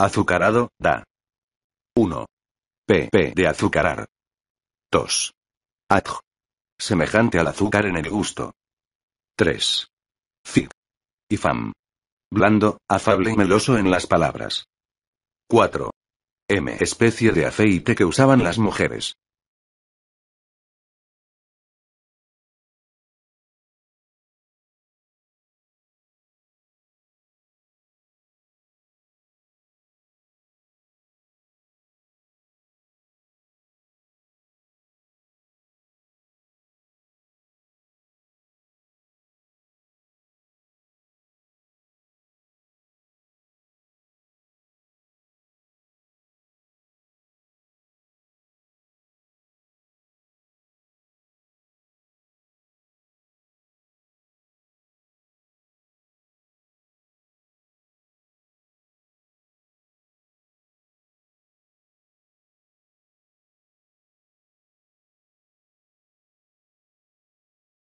Azucarado, da. 1. PP de azucarar. 2. Atj. Semejante al azúcar en el gusto. 3. Y Ifam. Blando, afable y meloso en las palabras. 4. M. Especie de aceite que usaban las mujeres.